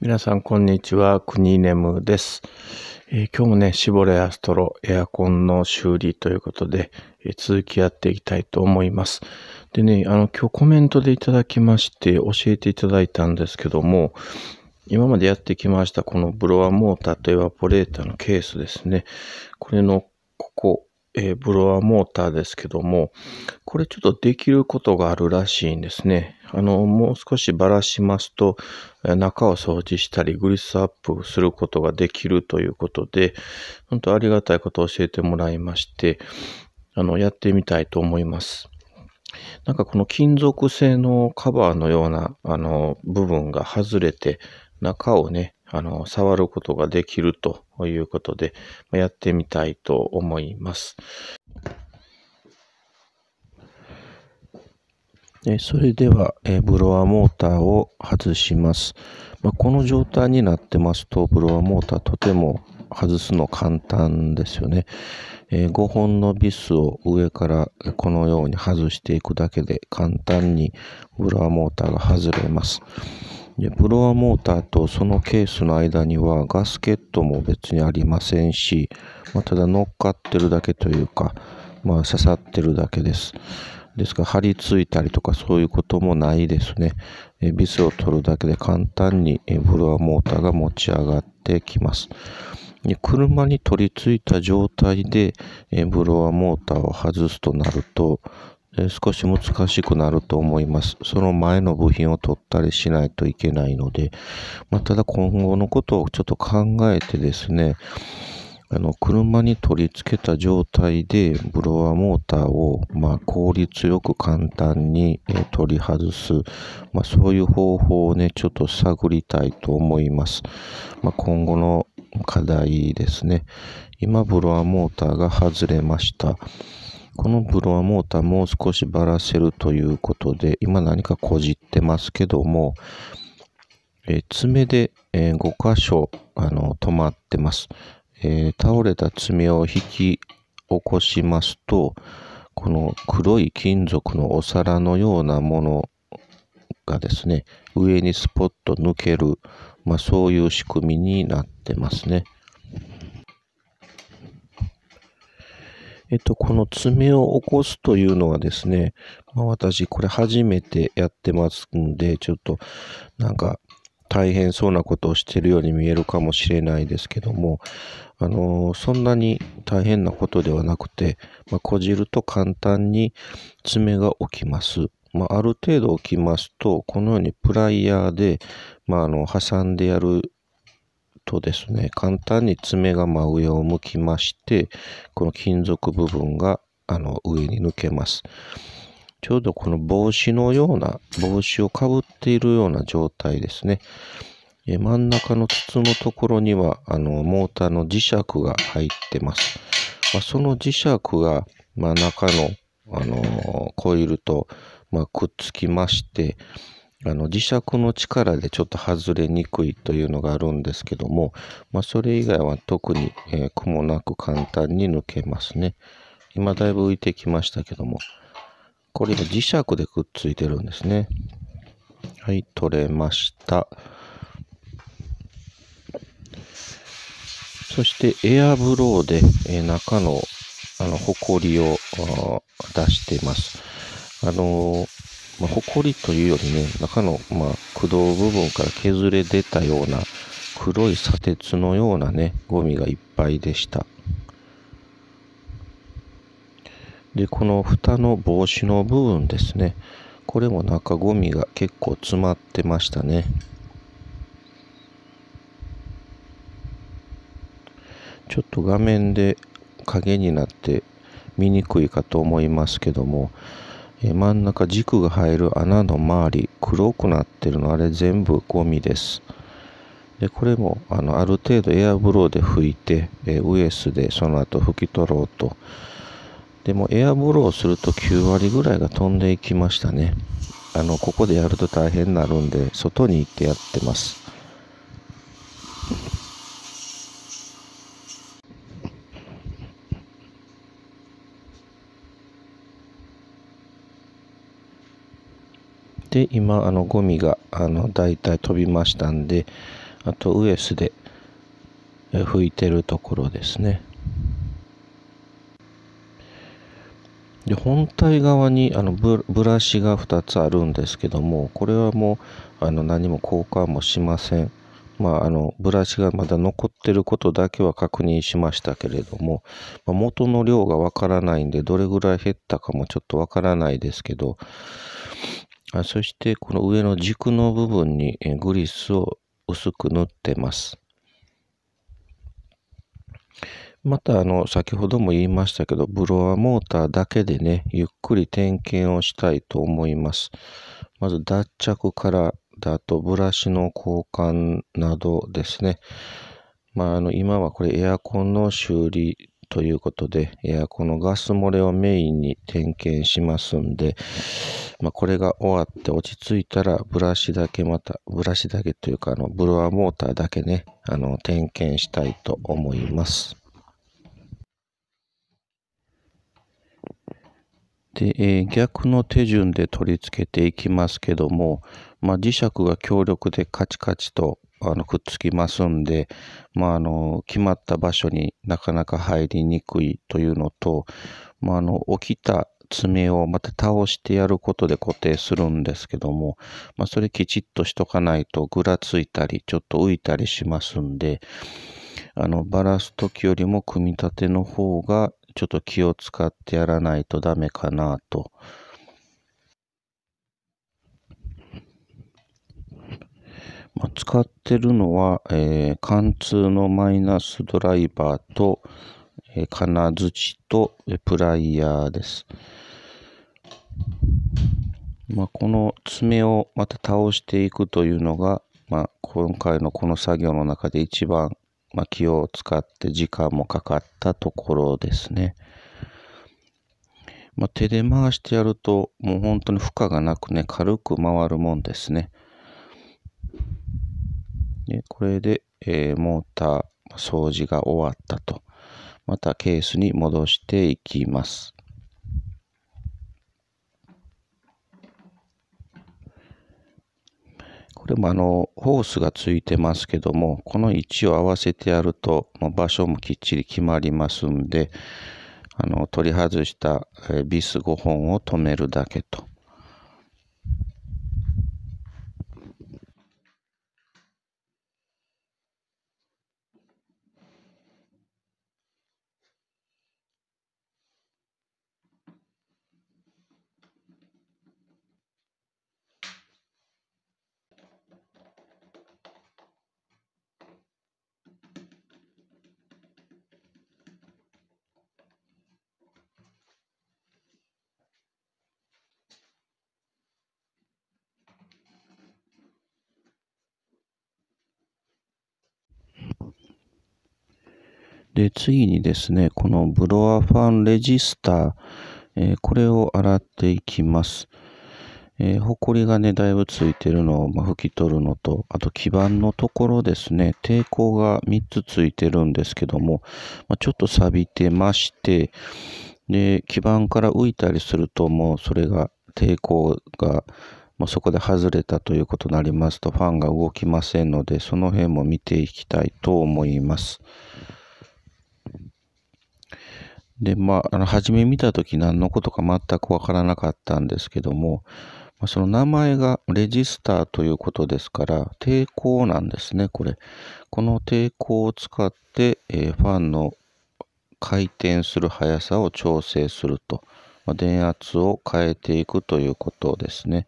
皆さん、こんにちは。クニネムです、えー、今日もね、シボレアストロエアコンの修理ということで、えー、続きやっていきたいと思います。でね、あの、今日コメントでいただきまして、教えていただいたんですけども、今までやってきました、このブロワモーターとエワポレーターのケースですね。これの、ここ、えー、ブロワーモーターですけども、これちょっとできることがあるらしいんですね。あの、もう少しばらしますと、中を掃除したり、グリスアップすることができるということで、本当ありがたいことを教えてもらいまして、あの、やってみたいと思います。なんかこの金属製のカバーのような、あの、部分が外れて、中をね、あの、触ることができるということで、やってみたいと思います。それでは、ブロアモーターを外します。まあ、この状態になってますと、ブロアモーターとても外すの簡単ですよね。え5本のビスを上からこのように外していくだけで簡単にブロアモーターが外れます。でブロアモーターとそのケースの間にはガスケットも別にありませんし、まあ、ただ乗っかってるだけというか、まあ、刺さってるだけです。ですから張り付いたりとかそういうこともないですね。えビスを取るだけで簡単にえロアモーターが持ち上がってきます。で車に取り付いた状態でえブロアモーターを外すとなると少し難しくなると思います。その前の部品を取ったりしないといけないので、まあ、ただ今後のことをちょっと考えてですね、あの車に取り付けた状態でブロワーモーターを、まあ、効率よく簡単に、え取り外す、まあ、そういう方法をねちょっと探りたいと思います、まあ、今後の課題ですね今ブロワーモーターが外れましたこのブロアモーターもう少しばらせるということで、今何かこじってますけども、え爪で、え5箇所あの止まってます、えー、倒れた爪を引き起こしますと、この黒い金属のお皿のようなものがですね、上にスポッと抜ける、まあ、そういう仕組みになってますね。えっと、この爪を起こすというのはですね、まあ、私これ初めてやってますんで、ちょっとなんか大変そうなことをしてるように見えるかもしれないですけども、あのー、そんなに大変なことではなくて、まあ、こじると簡単に爪が起きます。まあ、ある程度起きますと、このようにプライヤーで、まあ、あの、挟んでやるとですね、簡単に爪が真上を向きまして、この金属部分があの上に抜けます。ちょうどこの帽子のような、帽子をかぶっているような状態ですね。真ん中の筒のところには、あの、モーターの磁石が入ってます。まあ、その磁石が、まあ、中の、あのー、コイルと、まあ、くっつきまして、あの磁石の力でちょっと外れにくいというのがあるんですけども、まあ、それ以外は特に、えー、もなく簡単に抜けますね。今だいぶ浮いてきましたけども、これ今磁石でくっついてるんですね。はい、取れました。そしてエアブローで、えー、中のあの、ほこりを出してます。あのーまあ、埃というよりね、中の、まあ、駆動部分から削れ出たような黒い砂鉄のようなね、ゴミがいっぱいでした。で、この蓋の帽子の部分ですね。これも中ゴミが結構詰まってましたね。ちょっと画面で影になって見にくいかと思いますけどもえ真ん中軸が入る穴の周り黒くなってるのあれ全部ゴミですでこれもあのある程度エアブローで拭いて、えウエスでその後拭き取ろうとでもエアブローすると9割ぐらいが飛んでいきましたねあのここでやると大変になるんで外に行ってやってますで今あのゴミがあの大体飛びましたんであとウエスで拭いてるところですねで本体側にあのブラシが2つあるんですけどもこれはもうあの何も交換もしませんまあ、あのブラシがまだ残ってることだけは確認しましたけれども、まあ、元の量がわからないんでどれぐらい減ったかもちょっとわからないですけどあそしてこの上の軸の部分にグリスを薄く塗ってます。またあの先ほども言いましたけどブロワーモーターだけでねゆっくり点検をしたいと思います。まず脱着からだとブラシの交換などですね。まあ、あの今はこれエアコンの修理ということで、いや、このガス漏れをメインに点検しますんで、まあ、これが終わって落ち着いたら、ブラシだけまた、ブラシだけというか、あの、ブロワーモーターだけね、あの、点検したいと思います。で、えー、逆の手順で取り付けていきますけども、まあ、磁石が強力でカチカチとあのくっつきますんで、まあ、あの決まった場所になかなか入りにくいというのと、まあ、あの起きた爪をまた倒してやることで固定するんですけども、まあ、それきちっとしとかないとぐらついたりちょっと浮いたりしますんであのバラす時よりも組み立ての方がちょっと気を使ってやらないとダメかなと使ってるのは、えー、貫通のマイナスドライバーと、えー、金槌と、えプライヤーです。まあ、この爪をまた倒していくというのが、まあ、今回のこの作業の中で一番、まあ、気を使って時間もかかったところですね。まあ、手で回してやるともう本当に負荷がなくね軽く回るもんですね。でこれで、えー、モーター掃除が終わったと。またケースに戻していきます。これもあの、ホースがついてますけども、この位置を合わせてやると、ま場所もきっちり決まりますんで、あの、取り外したビス5本を止めるだけと。で、次にですね、このブロワファンレジスター、えー、これを洗っていきます。えー、ほこりがね、だいぶついてるのを、まあ、拭き取るのと、あと基板のところですね、抵抗が3つついてるんですけども、まあ、ちょっと錆びてまして、で、基板から浮いたりすると、もうそれが、抵抗が、まあ、そこで外れたということになりますと、ファンが動きませんので、その辺も見ていきたいと思います。で、まあ、あの、初め見た時何のことか全くわからなかったんですけども、まその名前がレジスターということですから、抵抗なんですね、これ。この抵抗を使って、えー、ファンの回転する速さを調整すると。まあ、電圧を変えていくということですね。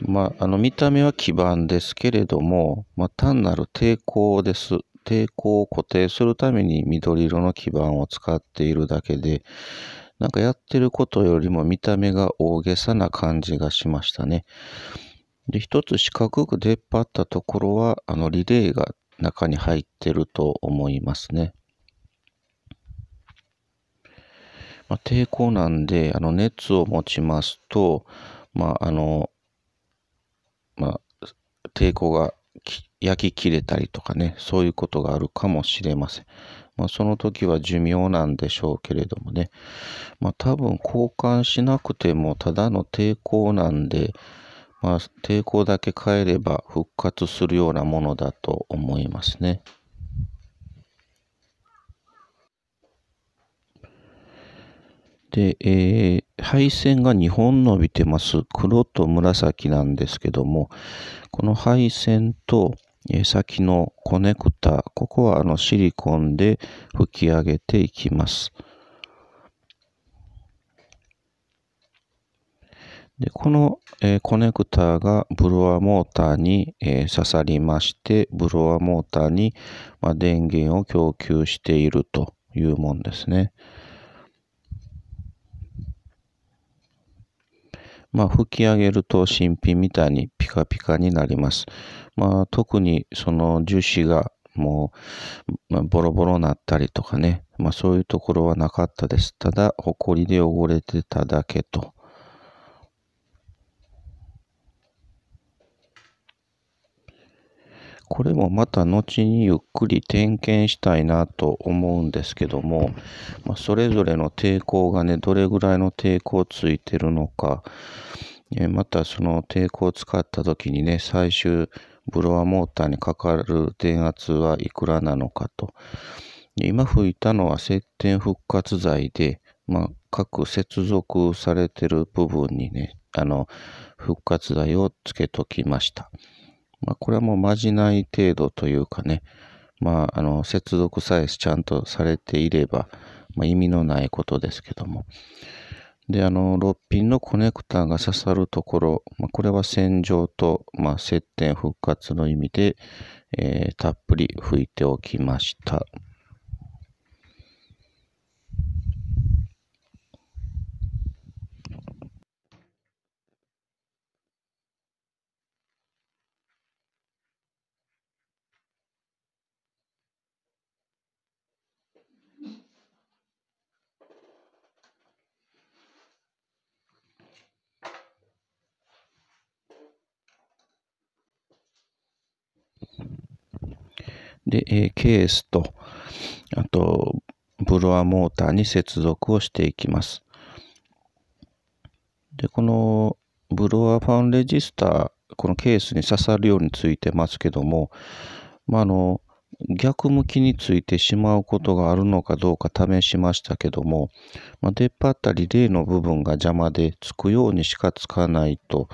まあ、あの見た目は基板ですけれども、まあ、単なる抵抗です。抵抗を固定するために緑色の基板を使っているだけで、なんかやってることよりも見た目が大げさな感じがしましたね。で、一つ四角く出っ張ったところは、あのリレーが中に入ってると思いますね。まあ、抵抗なんで、あの熱を持ちますと、まあ、あの、まあ、抵抗が焼き切れたりとかね、そういうことがあるかもしれません。まあ、その時は寿命なんでしょうけれどもね。まあ、多分交換しなくてもただの抵抗なんで、まあ、抵抗だけ変えれば復活するようなものだと思いますね。で、えー、配線が2本伸びてます。黒と紫なんですけども、この配線と、えー、先のコネクタ、ここはあのシリコンで吹き上げていきます。でこの、えー、コネクタがブロアモーターに、えー、刺さりまして、ブロアモーターに、まあ、電源を供給しているというもんですね。まあ、吹き上げると新品みたいにピカピカになります。まあ、特にその樹脂がもう、まあ、ボロボロなったりとかね、まあ、そういうところはなかったです。ただ、ほこりで汚れてただけとこれもまた後にゆっくり点検したいなと思うんですけども、まあ、それぞれの抵抗がね、どれぐらいの抵抗ついてるのか、えまたその抵抗を使った時にね、最終ブロアモーターにかかる電圧はいくらなのかと。今吹いたのは接点復活剤で、まあ、各接続されてる部分にね、あの、復活剤をつけときました。まあ、これはもうまじない程度というかね、まあ、あの、接続さえちゃんとされていれば、まあ、意味のないことですけども。で、あの、6ピンのコネクタが刺さるところ、まあ、これは洗浄と、まあ、接点復活の意味で、えー、たっぷり拭いておきました。で、えー、ケースと、あと、ブロアモーターに接続をしていきます。で、このブロアファンレジスター、このケースに刺さるようについてますけども、まあ、あの、逆向きについてしまうことがあるのかどうか試しましたけども、まあ、出っ張ったり例の部分が邪魔でつくようにしかつかないと、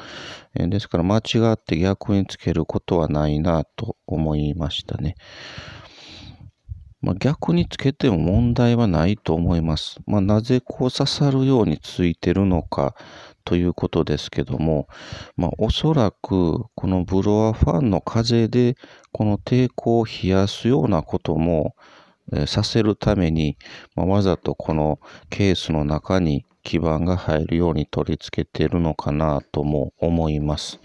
えですから間違って逆につけることはないなと思いましたね。まあ、逆につけても問題はないと思います。まあ、なぜこう刺さるようについてるのかということですけども、まあ、おそらくこのブロワーファンの風でこの抵抗を冷やすようなことも、えー、させるために、まあ、わざとこのケースの中に基板が入るように取り付けてるのかなとも思います。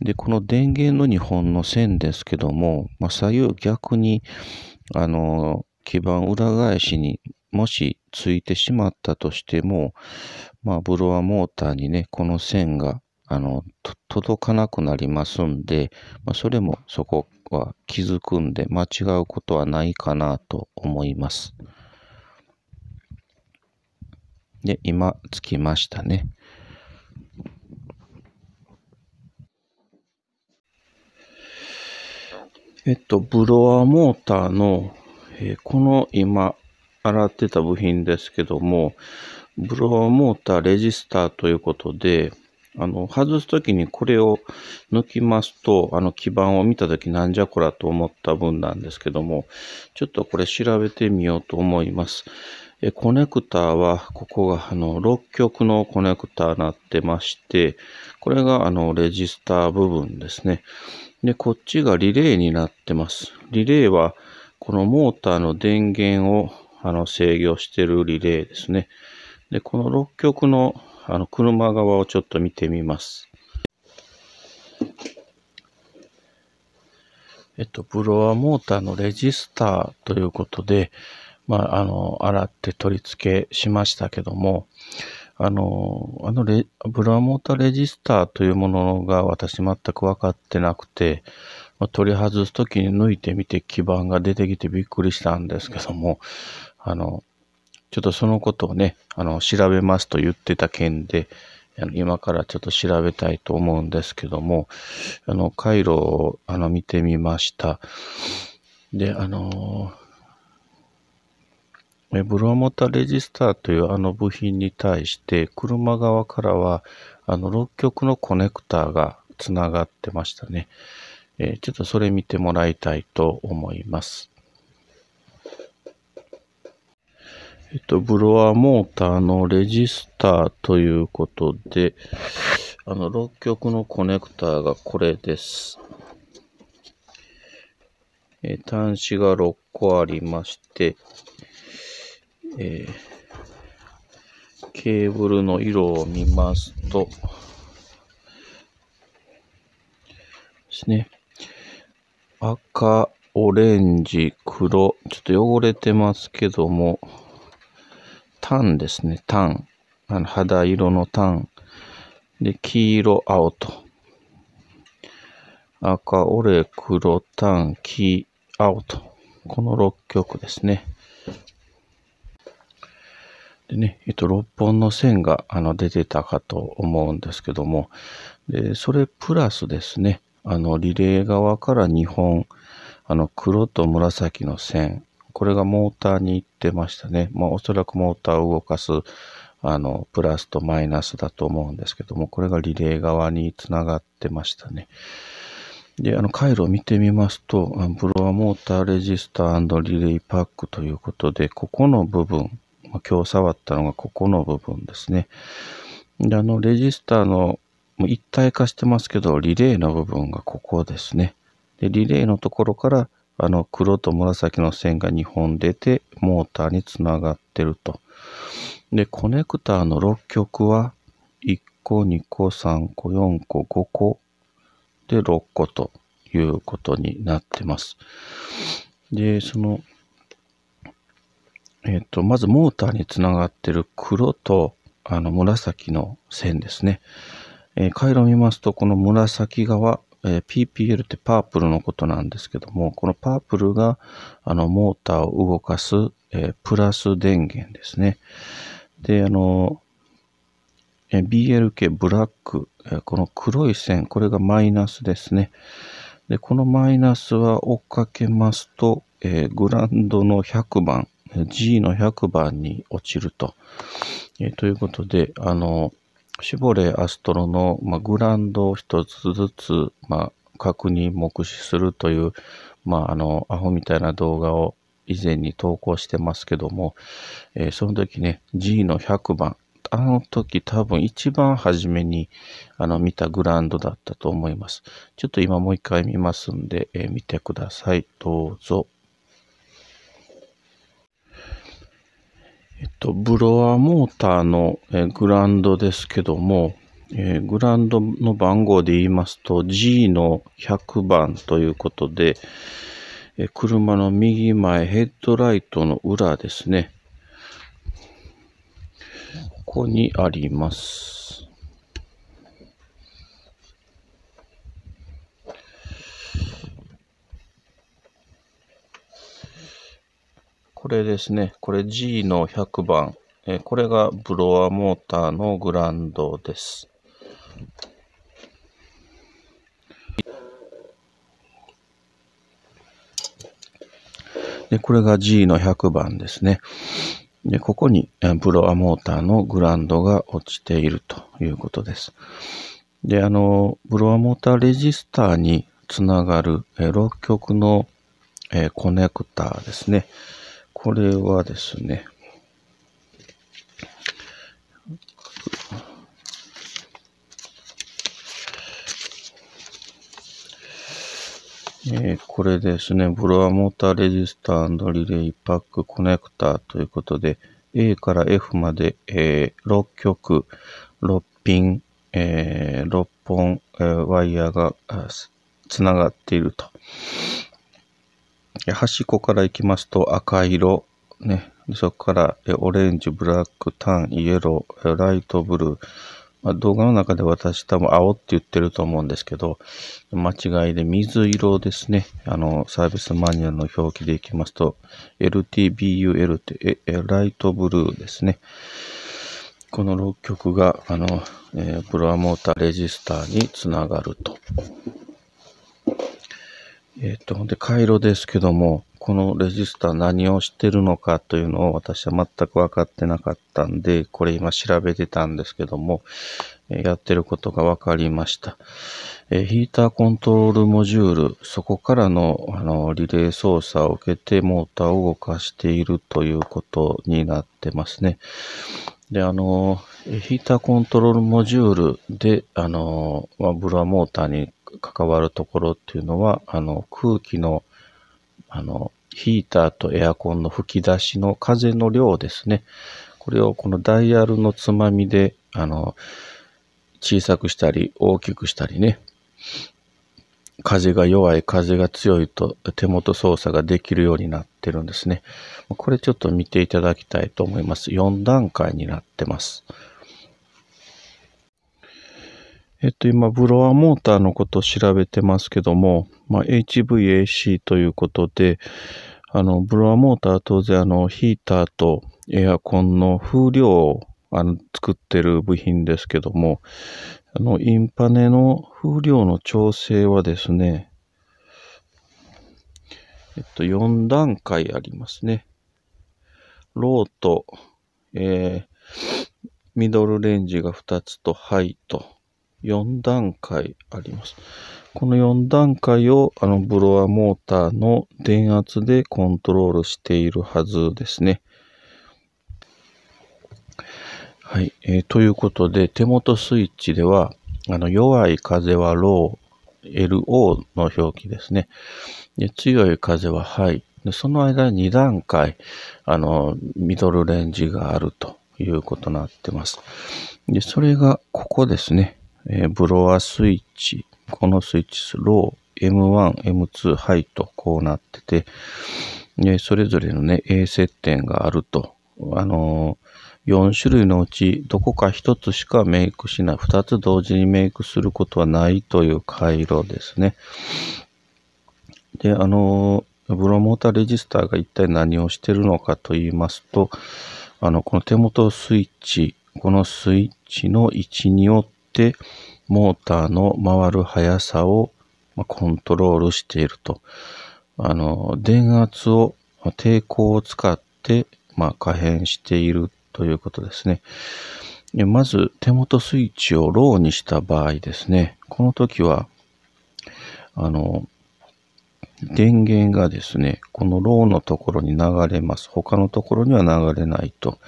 で、この電源の2本の線ですけども、まあ、左右逆に、あの、基板裏返しにもしついてしまったとしても、まあ、ブロワーモーターにね、この線が、あの、届かなくなりますんで、まあ、それもそこは気づくんで、間違うことはないかなと思います。で、今、つきましたね。えっと、ブロワーモーターの、えー、この今、洗ってた部品ですけども、ブローモーターレジスターということで、あの、外すときにこれを抜きますと、あの基板を見たときなんじゃこらと思った分なんですけども、ちょっとこれ調べてみようと思います。えコネクターは、ここがあの6極のコネクターになってまして、これがあのレジスター部分ですね。で、こっちがリレーになってます。リレーは、このモーターの電源をあの制御してるリレーですね。で、この6極のあの車側をちょっと見てみます。えっと、ブロワーモーターのレジスターということで、まあ、あの、洗って取り付けしましたけども、あの、あのレ、ブロワーモーターレジスターというものが私全く分かってなくて、まあ、取り外すときに抜いてみて基板が出てきてびっくりしたんですけども、あの、ちょっとそのことをね、あの、調べますと言ってた件で、あの今からちょっと調べたいと思うんですけども、あの、回路をあの見てみました。で、あのブロモタレジスターというあの部品に対して、車側からは、あの、6極のコネクターがつながってましたね。えー、ちょっとそれ見てもらいたいと思います。えっと、ブロアモーターのレジスターということで、あの、6極のコネクターがこれです。えー、端子が6個ありまして、えー、ケーブルの色を見ますと、ですね。赤、オレンジ、黒、ちょっと汚れてますけども、タンですね、タン。あの肌色のタン。で、黄色、青と。赤、オレ、黒、タン、黄、青と。この6曲ですね。でね、えっと、6本の線があの出てたかと思うんですけども、でそれプラスですね、あのリレー側から2本、あの黒と紫の線これがモーターに行ってましたね。まあ、おそらくモーターを動かす、あの、プラスとマイナスだと思うんですけども、これがリレー側につながってましたね。で、あの、回路を見てみますと、ブロアモーターレジスターリレーパックということで、ここの部分、今日触ったのがここの部分ですね。で、あの、レジスターの、もう一体化してますけど、リレーの部分がここですね。で、リレーのところから、あの黒と紫の線が2本出て、モーターにつながってると。で、コネクターの6極は、1個、2個、3個、4個、5個で6個ということになってます。で、その、えっ、ー、と、まずモーターにつながってる黒とあの紫の線ですね。えー、回路を見ますと、この紫側、えー、PPL ってパープルのことなんですけども、このパープルがあのモーターを動かす、えー、プラス電源ですね。で、あの、えー、BLK ブラック、えこの黒い線、これがマイナスですね。で、このマイナスは追っかけますと、えグランドの100番、G の100番に落ちると。えということで、あの、シボレー・アストロの、まあ、グランドを一つずつ、まあ、確認目視するという、まあ、あの、アホみたいな動画を以前に投稿してますけども、えー、その時ね、G の100番、あの時多分一番初めにあの見たグラウンドだったと思います。ちょっと今もう一回見ますんで、えー、見てください。どうぞ。えっと、ブロアモーターの、えグランドですけども、えー、グランドの番号で言いますと G の100番ということで、えー、車の右前ヘッドライトの裏ですね。ここにあります。これですね。これ G の100番。えこれがブロアモーターのグランドです。で、これが G の100番ですね。で、ここにブロアモーターのグランドが落ちているということです。で、あの、ブロアモーターレジスターにつながる6極のコネクターですね。これはですね、えー、これですね、ブロアモーターレジスターリレイパックコネクタということで、A から F まで、えー、6曲、6ピン、えー、6本、えワイヤーがつながっていると。端っこから行きますと赤色、ね、そこからオレンジ、ブラック、タン、イエロー、ライトブルー、まあ、動画の中で私多分青って言ってると思うんですけど、間違いで水色ですね。あの、サービスマニュアルの表記でいきますと、LTBUL ってえライトブルーですね。この6曲が、あの、えー、プロモーターレジスターにつながると。えっ、と、ほんで、回路ですけども、このレジスター何をしてるのかというのを私は全く分かってなかったんで、これ今調べてたんですけども、やってることが分かりました。えヒーターコントロールモジュール、そこからのあのリレー操作を受けてモーターを動かしているということになってますね。で、あの、ヒーターコントロールモジュールで、あの、まあ、ブラモーターに関わるところっていうのは、あの、空気の、あの、ヒーターとエアコンの吹き出しの風の量ですね。これをこのダイヤルのつまみで、あの、小さくしたり、大きくしたりね。風が弱い、風が強いと手元操作ができるようになってるんですね。これちょっと見ていただきたいと思います。4段階になってます。えっと、今、ブロアモーターのことを調べてますけども、まあ、HVAC ということで、あの、ブロアモーターは当然、あの、ヒーターとエアコンの風量をあの作ってる部品ですけども、あの、インパネの風量の調整はですね、えっと、4段階ありますね。ローと、えー、ミドルレンジが2つと、ハイと、4段階あります。この4段階をあのブロアモーターの電圧でコントロールしているはずですね。はい。えー、ということで、手元スイッチでは、あの、弱い風はロー、LO の表記ですね。で強い風はハイ。でその間に2段階、あの、ミドルレンジがあるということになってます。で、それがここですね。えー、ブロアスイッチ、このスイッチ、ロー、M1、M2、ハイとこうなってて、えそれぞれのね、A 接点があると。あのー、4種類のうちどこか1つしかメイクしない、2つ同時にメイクすることはないという回路ですね。で、あのー、ロモーターレジスターが一体何をしてるのかと言いますと、あの、この手元スイッチ、このスイッチの1、2をて、モーターの回る速さをコントロールしていると。あの、電圧を、抵抗を使って、まあ、可変しているということですね。まず、手元スイッチをローにした場合ですね。この時は、あの、電源がですね、このローのところに流れます。他のところには流れないと。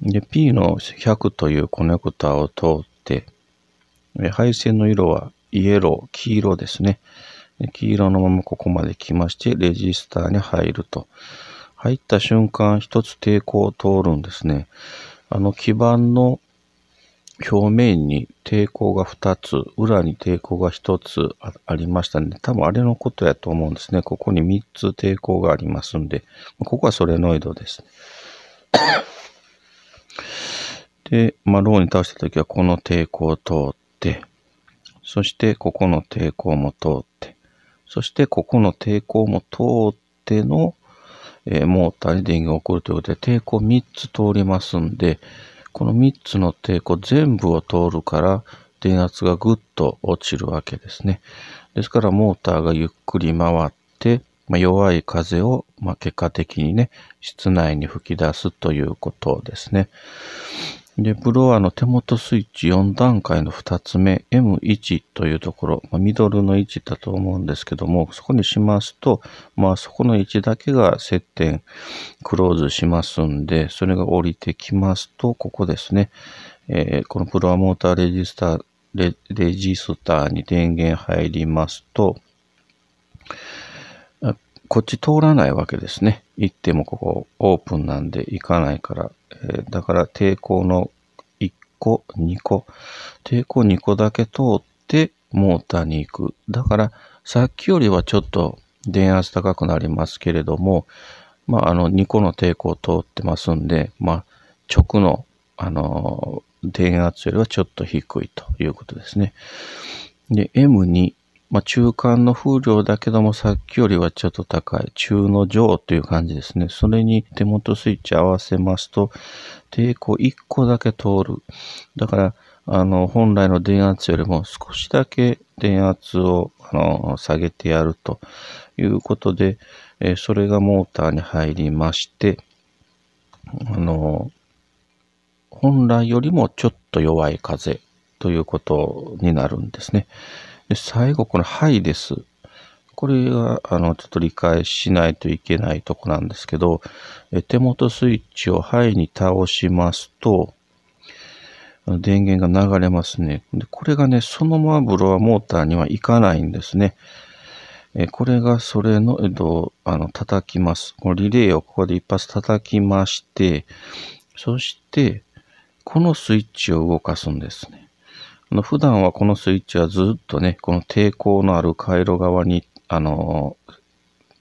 で、P の100というコネクタを通って、配線の色はイエロー、黄色ですね。黄色のままここまで来まして、レジスターに入ると。入った瞬間、一つ抵抗を通るんですね。あの基板の表面に抵抗が2つ、裏に抵抗が1つありましたね。多分あれのことやと思うんですね。ここに3つ抵抗がありますんで、ここはソレノイドです。で、まあ、ローに倒したときはこの抵抗を通って、そしてここの抵抗も通って、そしてここの抵抗も通っての、えー、モーターに電源が起こるということで、抵抗3つ通りますんで、この3つの抵抗全部を通るから、電圧がぐっと落ちるわけですね。ですからモーターがゆっくり回って、まあ、弱い風を、まあ、結果的にね、室内に吹き出すということですね。で、ブロワーの手元スイッチ4段階の2つ目、M1 というところ、まあ、ミドルの位置だと思うんですけども、そこにしますと、まあそこの位置だけが接点、クローズしますんで、それが降りてきますと、ここですね、えー、このブロワーモーターレジスターレ、レジスターに電源入りますと、こっち通らないわけですね。行ってもここオープンなんで行かないから。えー、だから抵抗の1個、2個、抵抗2個だけ通ってモーターに行く。だからさっきよりはちょっと電圧高くなりますけれども、まあ、あの2個の抵抗通ってますんで、まあ、直の、あのー、電圧よりはちょっと低いということですね。で、M2、まあ、中間の風量だけどもさっきよりはちょっと高い。中の上という感じですね。それに手元スイッチ合わせますと、抵抗1個だけ通る。だから、あの、本来の電圧よりも少しだけ電圧をあの下げてやるということで、えそれがモーターに入りまして、あの、本来よりもちょっと弱い風ということになるんですね。で、最後、このはいです。これが、あの、ちょっと理解しないといけないとこなんですけど、え手元スイッチをはいに倒しますと、電源が流れますね。で、これがね、そのままブロアモーターにはいかないんですね。えこれがそれの、えっと、あの、叩きます。このリレーをここで一発叩きまして、そして、このスイッチを動かすんですね。の普段はこのスイッチはずっとね、この抵抗のある回路側に、あの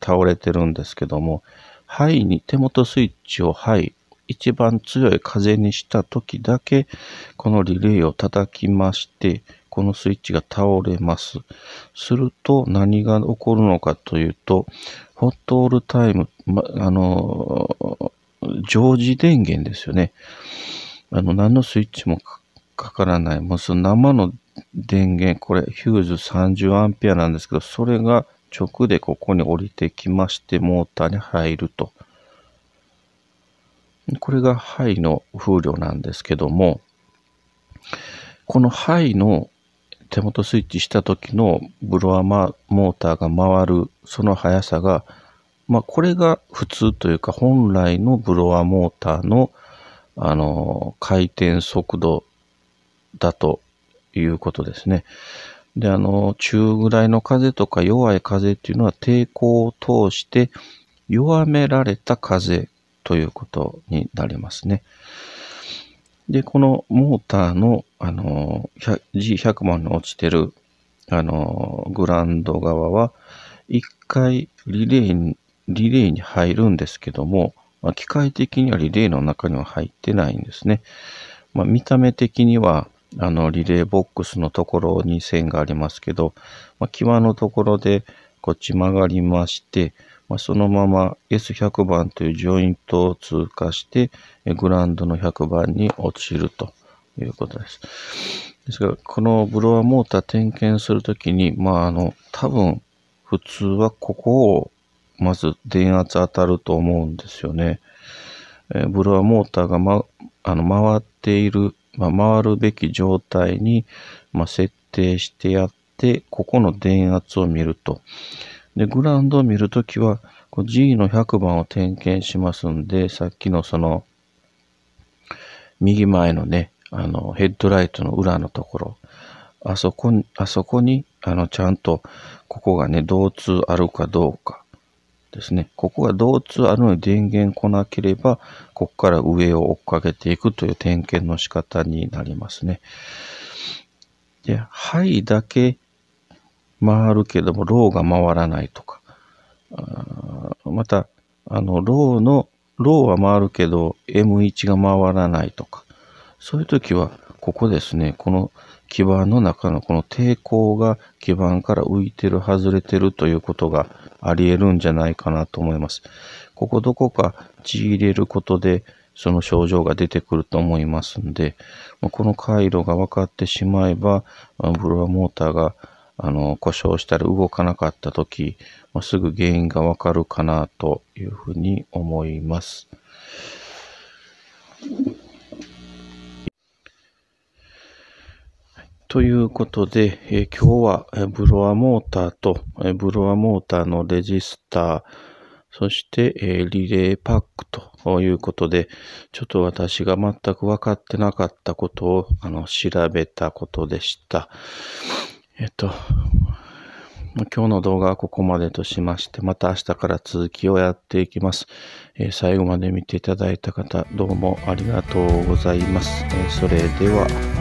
倒れてるんですけども、ハイに、手元スイッチをハイ、一番強い風にした時だけ、このリレーを叩きまして、このスイッチが倒れます。すると何が起こるのかというと、ホットオールタイム、ま、あの、常時電源ですよね。あの、何のスイッチもかからない。もうその生の電源、これ、ヒューズ 30A なんですけど、それが直でここに降りてきまして、モーターに入ると。これがハイの風量なんですけども、このハイの手元スイッチした時のブロアマモーターが回るその速さが、まあ、これが普通というか本来のブロアモーターのあの回転速度だということですね。で、あの、中ぐらいの風とか弱い風っていうのは抵抗を通して弱められた風ということになりますね。で、このモーターの、あの、G100 万の落ちてる、あの、グランド側は、一回リレーに、リレーに入るんですけども、まあ、機械的にはリレーの中には入ってないんですね。まあ、見た目的には、あの、リレーボックスのところに線がありますけど、まあ、際のところでこっち曲がりまして、まあ、そのまま S100 番というジョイントを通過して、グラウンドの100番に落ちるということです。ですが、このブロワーモーター点検するときに、まあ、あの、多分、普通はここをまず電圧当たると思うんですよね。えブロワーモーターが、ま、あの回っているまあ、回るべき状態に、まあ、設定してやって、ここの電圧を見ると。で、グラウンドを見るときは、G の100番を点検しますんで、さっきのその、右前のね、あの、ヘッドライトの裏のところ、あそこに、あそこに、あの、ちゃんと、ここがね、導通あるかどうか、ですね、ここが同通あるのに電源来なければ、ここから上を追っかけていくという点検の仕方になりますね。で、はいだけ回るけども、ローが回らないとか、また、あの、ローの、ローは回るけど、M1 が回らないとか、そういう時は、ここですね、この基盤の中のこの抵抗が基盤から浮いてる、外れてるということがありえるんじゃないかなと思います。ここどこかちぎれることで、その症状が出てくると思いますんで、この回路が分かってしまえば、ブロアモーターがあの故障したり動かなかった時、すぐ原因が分かるかなというふうに思います。ということで、えー、今日はブロアモーターと、えー、ブロアモーターのレジスター、そして、えー、リレーパックということで、ちょっと私が全く分かってなかったことをあの調べたことでした。えっと、今日の動画はここまでとしまして、また明日から続きをやっていきます。えー、最後まで見ていただいた方、どうもありがとうございます。えー、それでは。